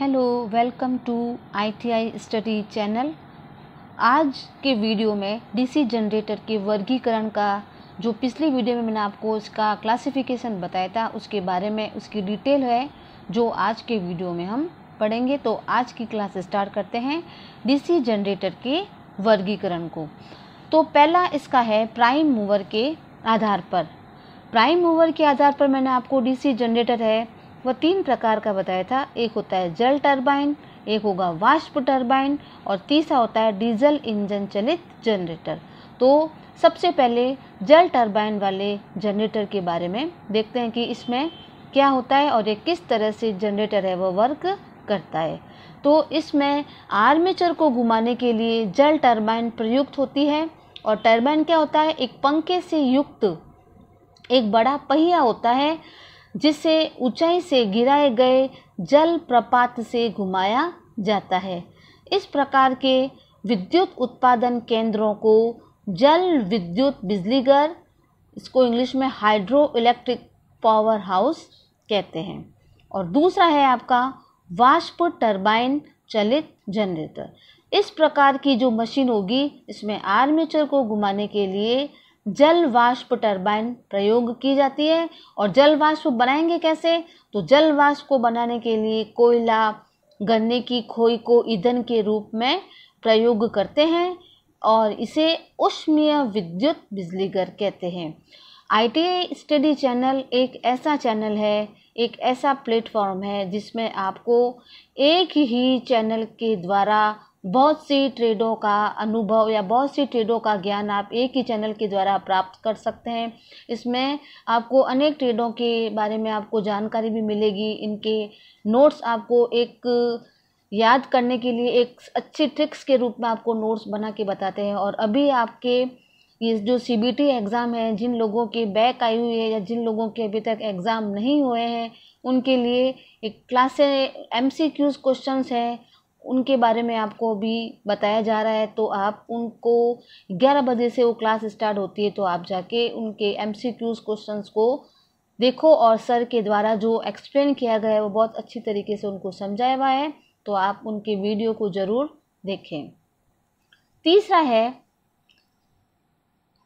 hello welcome to ITI study channel आज के video में डीसी जनरेटर के वर्गीकरण का जो पिछली वीडियो में मैंने आपको इसका क्लासिफिकेशन बताया था उसके बारे में उसकी डिटेल है जो आज के वीडियो में हम पढ़ेंगे तो आज की क्लास स्टार्ट करते हैं डीसी जनरेटर के वर्गीकरण को तो पहला इसका है प्राइम मूवर के आधार पर प्राइम मूवर के आधार पर मैंने आपको डीसी जनरेटर है वह तीन प्रकार का बताया था एक होता है जल टरबाइन एक होगा वाष्प टरबाइन और तीसरा होता है डीजल इंजन चलित जनरेटर तो सबसे पहले जल टरबाइन वाले जनरेटर के बारे में देखते हैं कि इसमें क्या होता है और ये किस तरह से जनरेटर है वह वर्क करता है तो इसमें आर्मेचर को घुमाने के लिए जल टरबाइन प्रयुक्त होती है और टरबाइन क्या होता है एक पंखे से युक्त एक बड़ा पहिया होता है जिसे ऊंचाई से गिराए गए जल प्रपात से घुमाया जाता है इस प्रकार के विद्युत उत्पादन केंद्रों को जल विद्युत बिजलीघर इसको इंग्लिश में हाइड्रो इलेक्ट्रिक पावर हाउस कहते हैं और दूसरा है आपका वाष्प टरबाइन चलित जनरेटर इस प्रकार की जो मशीन होगी इसमें आर्मेचर को घुमाने के लिए जल वाष्प टरबाइन प्रयोग की जाती है और जल वाष्प बनाएंगे कैसे तो जल वाष्प को बनाने के लिए कोयला गन्ने की खोई को ईंधन के रूप में प्रयोग करते हैं और इसे उष्मीय विद्युत बिजलीघर कहते हैं आई स्टडी चैनल एक ऐसा चैनल है एक ऐसा प्लेटफॉर्म है जिसमें आपको एक ही चैनल के द्वारा बहुत सी ट्रेडों का अनुभव या बहुत सी ट्रेडों का ज्ञान आप एक ही चैनल के द्वारा प्राप्त कर सकते हैं इसमें आपको अनेक ट्रेडों के बारे में आपको जानकारी भी मिलेगी इनके नोट्स आपको एक याद करने के लिए एक अच्छी ट्रिक्स के रूप में आपको नोट्स बना के बताते हैं और अभी आपके ये जो सी बी टी एग्ज़ाम है जिन लोगों के बैक आई हुई है या जिन लोगों के अभी तक एग्ज़ाम नहीं हुए हैं उनके लिए एक क्लासे एम सी क्यूज़ क्वेश्चन हैं उनके बारे में आपको अभी बताया जा रहा है तो आप उनको 11 बजे से वो क्लास स्टार्ट होती है तो आप जाके उनके एम सी क्यूज़ क्वेश्चन को देखो और सर के द्वारा जो एक्सप्लेन किया गया है वो बहुत अच्छी तरीके से उनको समझाया हुआ है तो आप उनके वीडियो को ज़रूर देखें तीसरा है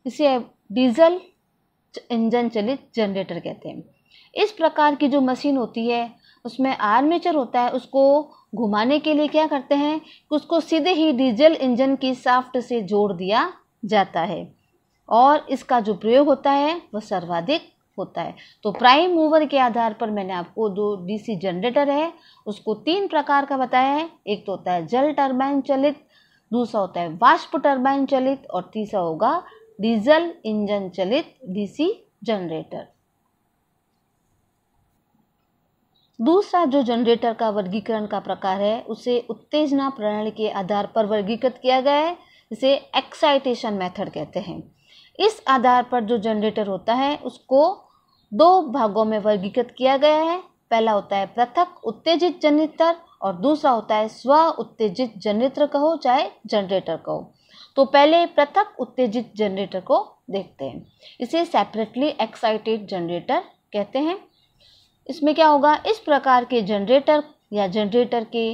इसे डीजल इंजन चलित जनरेटर कहते हैं इस प्रकार की जो मशीन होती है उसमें आर्मेचर होता है उसको घुमाने के लिए क्या करते हैं कि उसको सीधे ही डीजल इंजन की साफ्ट से जोड़ दिया जाता है और इसका जो प्रयोग होता है वह सर्वाधिक होता है तो प्राइम मूवर के आधार पर मैंने आपको दो डीसी जनरेटर है उसको तीन प्रकार का बताया है एक तो होता है जल टर्बाइन चलित दूसरा होता है वाष्प टर्बाइन चलित और तीसरा होगा डीजल इंजन चलित डीसी जनरेटर दूसरा जो जनरेटर का वर्गीकरण का प्रकार है उसे उत्तेजना प्रणाली के आधार पर वर्गीकृत किया गया है जिसे एक्साइटेशन मेथड कहते हैं इस आधार पर जो जनरेटर होता है उसको दो भागों में वर्गीकृत किया गया है पहला होता है पृथक उत्तेजित जनरेटर और दूसरा होता है स्व उत्तेजित जनरेटर कहो चाहे जनरेटर कहो तो पहले पृथक उत्तेजित जनरेटर को देखते हैं इसे सेपरेटली एक्साइटेड जनरेटर कहते हैं इसमें क्या होगा इस प्रकार के जनरेटर या जनरेटर के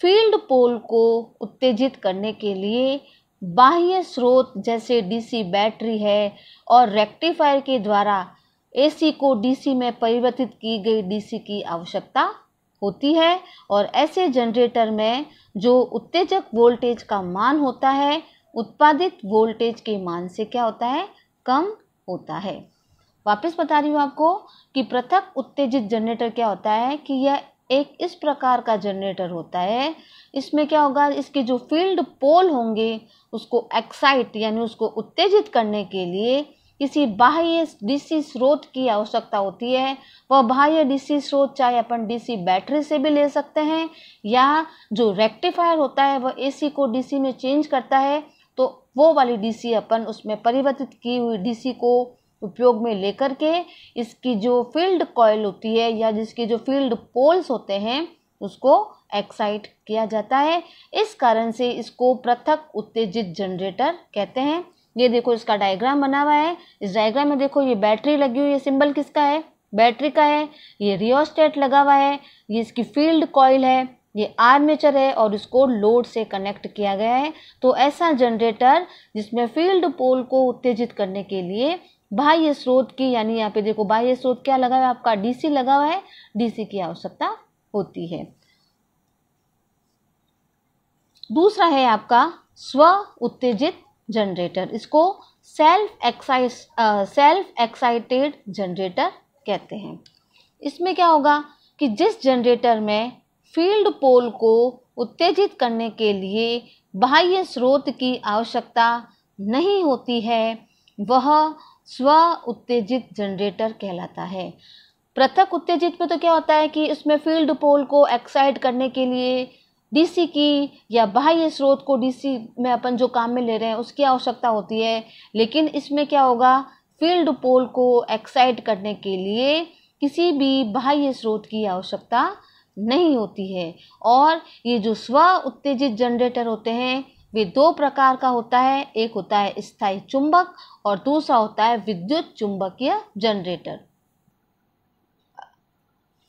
फील्ड पोल को उत्तेजित करने के लिए बाह्य स्रोत जैसे डीसी बैटरी है और रेक्टिफायर के द्वारा एसी को डीसी में परिवर्तित की गई डीसी की आवश्यकता होती है और ऐसे जनरेटर में जो उत्तेजक वोल्टेज का मान होता है उत्पादित वोल्टेज के मान से क्या होता है कम होता है वापस बता रही हूँ आपको कि पृथक उत्तेजित जनरेटर क्या होता है कि यह एक इस प्रकार का जनरेटर होता है इसमें क्या होगा इसके जो फील्ड पोल होंगे उसको एक्साइट यानी उसको उत्तेजित करने के लिए किसी बाह्य डीसी स्रोत की आवश्यकता होती है वह बाह्य डीसी स्रोत चाहे अपन डीसी बैटरी से भी ले सकते हैं या जो रेक्टिफायर होता है वह एसी को डीसी में चेंज करता है तो वो वाली डीसी अपन उसमें परिवर्तित की हुई डीसी को उपयोग में लेकर के इसकी जो फील्ड कॉयल होती है या जिसके जो फील्ड पोल्स होते हैं उसको एक्साइट किया जाता है इस कारण से इसको पृथक उत्तेजित जनरेटर कहते हैं ये देखो इसका डायग्राम बना हुआ है इस डायग्राम में देखो ये बैटरी लगी हुई है सिंबल किसका है बैटरी का है ये रियोस्टेट लगा हुआ है ये इसकी फील्ड कॉयल है ये आर्मेचर है और इसको लोड से कनेक्ट किया गया है तो ऐसा जनरेटर जिसमें फील्ड पोल को उत्तेजित करने के लिए बाह्य स्रोत की यानी यहाँ पे देखो बाह्य स्रोत क्या लगा हुआ है आपका डीसी लगा हुआ है डीसी की आवश्यकता होती है दूसरा है आपका स्व उत्तेजित जनरेटर इसको self excite self excited generator कहते हैं इसमें क्या होगा कि जिस जनरेटर में फील्ड पोल को उत्तेजित करने के लिए बाह्य स्रोत की आवश्यकता नहीं होती है वह स्व उत्तेजित जनरेटर कहलाता है पृथक उत्तेजित में तो क्या होता है कि इसमें फील्ड पोल को एक्साइट करने के लिए डीसी की या बाह्य स्रोत को डीसी में अपन जो काम में ले रहे हैं उसकी आवश्यकता होती है लेकिन इसमें क्या होगा फील्ड पोल को एक्साइट करने के लिए किसी भी बाह्य स्रोत की आवश्यकता नहीं होती है और ये जो स्व उत्तेजित जनरेटर होते हैं वे दो प्रकार का होता है एक होता है स्थायी चुंबक और दूसरा होता है विद्युत चुंबकीय जनरेटर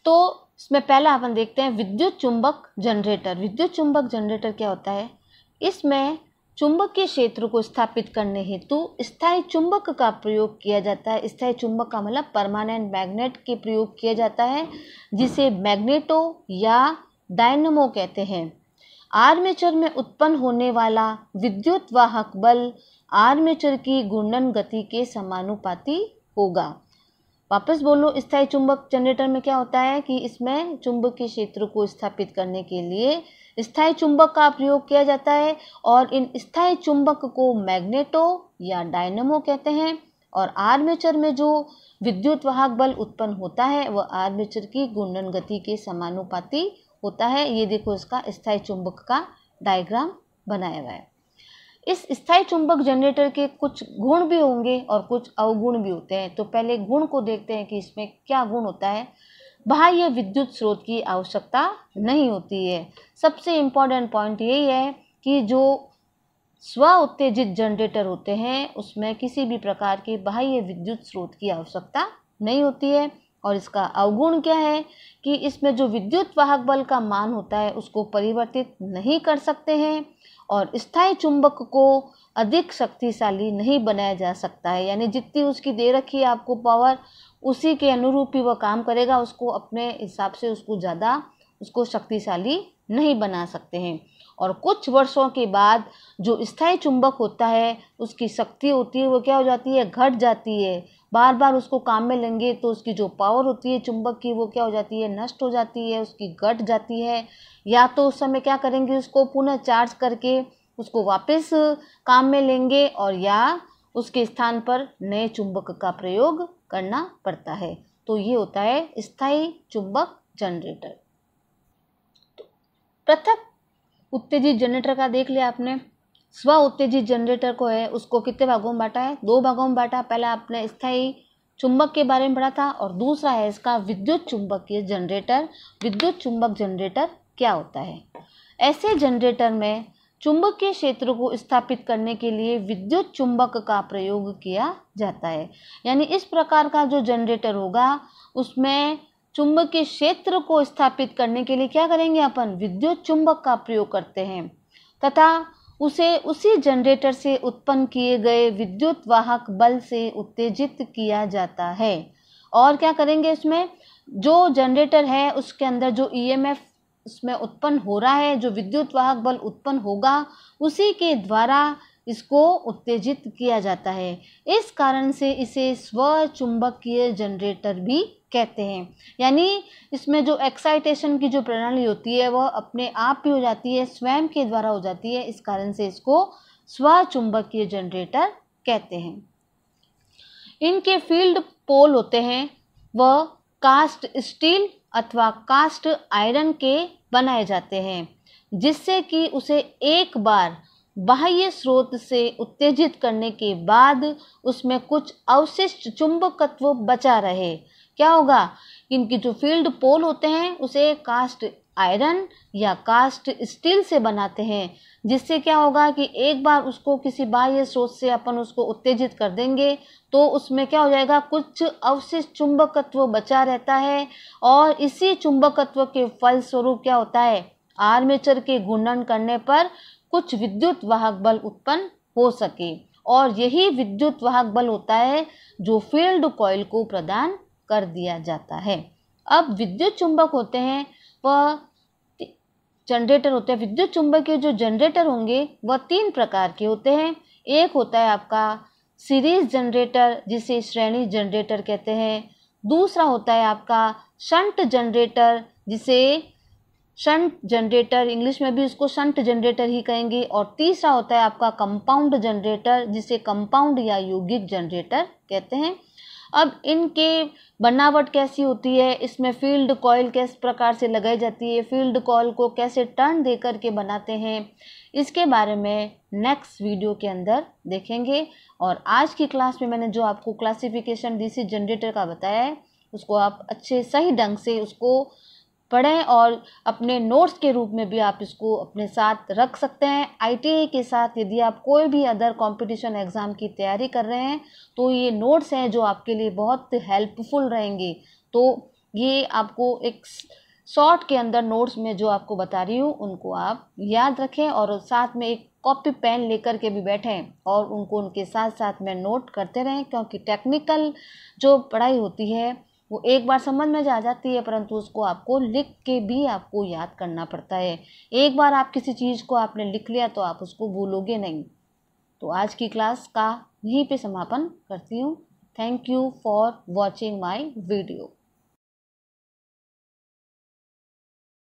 तो इसमें पहला अपन देखते हैं विद्युत चुंबक जनरेटर विद्युत चुंबक जनरेटर क्या होता है इसमें चुंबक के क्षेत्र को स्थापित करने हेतु स्थायी चुंबक का प्रयोग किया जाता है स्थायी चुंबक का मतलब परमानेंट मैग्नेट के प्रयोग किया जाता है जिसे मैग्नेटो या डायनमो कहते हैं आर्मेचर में उत्पन्न होने वाला विद्युत वाहक बल आर्मेचर की घूर्णन गति के समानुपाती होगा वापस बोलो स्थायी चुंबक जनरेटर में क्या होता है कि इसमें चुंबक के क्षेत्र को स्थापित करने के लिए स्थायी चुंबक का प्रयोग किया जाता है और इन स्थायी चुंबक को मैग्नेटो या डायनमो कहते हैं और आर्मेचर में जो विद्युत वाहक बल उत्पन्न होता है वह आर्मेचर की घूर्णन गति के समानुपाती होता है ये देखो इसका स्थायी चुंबक का डायग्राम बनाया हुआ है इस स्थायी चुंबक जनरेटर के कुछ गुण भी होंगे और कुछ अवगुण भी होते हैं तो पहले गुण को देखते हैं कि इसमें क्या गुण होता है बाह्य विद्युत स्रोत की आवश्यकता नहीं होती है सबसे इम्पॉर्टेंट पॉइंट यही है कि जो स्व उत्तेजित जनरेटर होते हैं उसमें किसी भी प्रकार के बाह्य विद्युत स्रोत की आवश्यकता नहीं होती है और इसका अवगुण क्या है कि इसमें जो विद्युत वाहक बल का मान होता है उसको परिवर्तित नहीं कर सकते हैं और स्थायी चुंबक को अधिक शक्तिशाली नहीं बनाया जा सकता है यानी जितनी उसकी दे रखी है आपको पावर उसी के अनुरूप ही वह काम करेगा उसको अपने हिसाब से उसको ज़्यादा उसको शक्तिशाली नहीं बना सकते हैं और कुछ वर्षों के बाद जो स्थायी चुंबक होता है उसकी शक्ति होती है वो क्या हो जाती है घट जाती है बार बार उसको काम में लेंगे तो उसकी जो पावर होती है चुंबक की वो क्या हो जाती है नष्ट हो जाती है उसकी घट जाती है या तो उस समय क्या करेंगे उसको पुनः चार्ज करके उसको वापस काम में लेंगे और या उसके स्थान पर नए चुंबक का प्रयोग करना पड़ता है तो ये होता है स्थायी चुंबक जनरेटर तो पृथक उत्तेजित जनरेटर का देख लिया आपने स्व उत्तेजित जनरेटर को है उसको कितने भागों में बांटा है दो भागों में बांटा पहला आपने स्थायी चुंबक के बारे में पढ़ा था और दूसरा है इसका विद्युत चुंबकीय जनरेटर विद्युत चुंबक जनरेटर क्या होता है ऐसे जनरेटर में चुंबकीय क्षेत्र को स्थापित करने के लिए विद्युत चुंबक का प्रयोग किया जाता है यानी इस प्रकार का जो जनरेटर होगा उसमें चुंबकीय क्षेत्र को स्थापित करने के लिए क्या करेंगे अपन विद्युत चुंबक का प्रयोग करते हैं तथा उसे उसी जनरेटर से उत्पन्न किए गए विद्युत वाहक बल से उत्तेजित किया जाता है और क्या करेंगे इसमें जो जनरेटर है उसके अंदर जो ईएमएफ e उसमें उत्पन्न हो रहा है जो विद्युत वाहक बल उत्पन्न होगा उसी के द्वारा इसको उत्तेजित किया जाता है इस कारण से इसे स्वचुंबकीय जनरेटर भी कहते हैं यानी इसमें जो एक्साइटेशन की जो प्रणाली होती है वह अपने आप ही हो जाती है स्वयं के द्वारा हो जाती है इस कारण से इसको स्वचुंबकीय जनरेटर कहते हैं इनके फील्ड पोल होते हैं वह कास्ट स्टील अथवा कास्ट आयरन के बनाए जाते हैं जिससे कि उसे एक बार बाह्य स्रोत से उत्तेजित करने के बाद उसमें कुछ अवशिष्ट चुंबकत्व बचा रहे क्या होगा इनकी जो फील्ड पोल होते हैं उसे कास्ट आयरन या कास्ट स्टील से बनाते हैं जिससे क्या होगा कि एक बार उसको किसी बाह्य स्रोत से अपन उसको उत्तेजित कर देंगे तो उसमें क्या हो जाएगा कुछ अवशिष्ट चुंबकत्व बचा रहता है और इसी चुंबकत्व के फलस्वरूप क्या होता है आर्मेचर के घूर्णन करने पर कुछ विद्युत वाहक बल उत्पन्न हो सके और यही विद्युत वाहक बल होता है जो फील्ड कॉयल को प्रदान कर दिया जाता है अब विद्युत चुंबक होते हैं वह जनरेटर होते हैं विद्युत चुंबक के जो जनरेटर होंगे वह तीन प्रकार के होते हैं एक होता है आपका सीरीज जनरेटर जिसे श्रेणी जनरेटर कहते हैं दूसरा होता है आपका शंट जनरेटर जिसे शंट जनरेटर इंग्लिश में भी इसको शंट जनरेटर ही कहेंगे और तीसरा होता है आपका कंपाउंड जनरेटर जिसे कंपाउंड या यौगिक जनरेटर कहते हैं अब इनके बनावट कैसी होती है इसमें फील्ड कॉयल किस प्रकार से लगाई जाती है फील्ड कॉयल को कैसे टर्न दे करके बनाते हैं इसके बारे में नेक्स्ट वीडियो के अंदर देखेंगे और आज की क्लास में मैंने जो आपको क्लासिफिकेशन डीसी जनरेटर का बताया है उसको आप अच्छे सही ढंग से उसको पढ़ें और अपने नोट्स के रूप में भी आप इसको अपने साथ रख सकते हैं आई के साथ यदि आप कोई भी अदर कंपटीशन एग्ज़ाम की तैयारी कर रहे हैं तो ये नोट्स हैं जो आपके लिए बहुत हेल्पफुल रहेंगे तो ये आपको एक शॉर्ट के अंदर नोट्स में जो आपको बता रही हूँ उनको आप याद रखें और साथ में एक कॉपी पेन लेकर के भी बैठें और उनको उनके साथ साथ में नोट करते रहें क्योंकि टेक्निकल जो पढ़ाई होती है वो एक बार समझ में जा जाती है परंतु उसको आपको लिख के भी आपको याद करना पड़ता है एक बार आप किसी चीज़ को आपने लिख लिया तो आप उसको भूलोगे नहीं तो आज की क्लास का यहीं पे समापन करती हूँ thank you for watching my video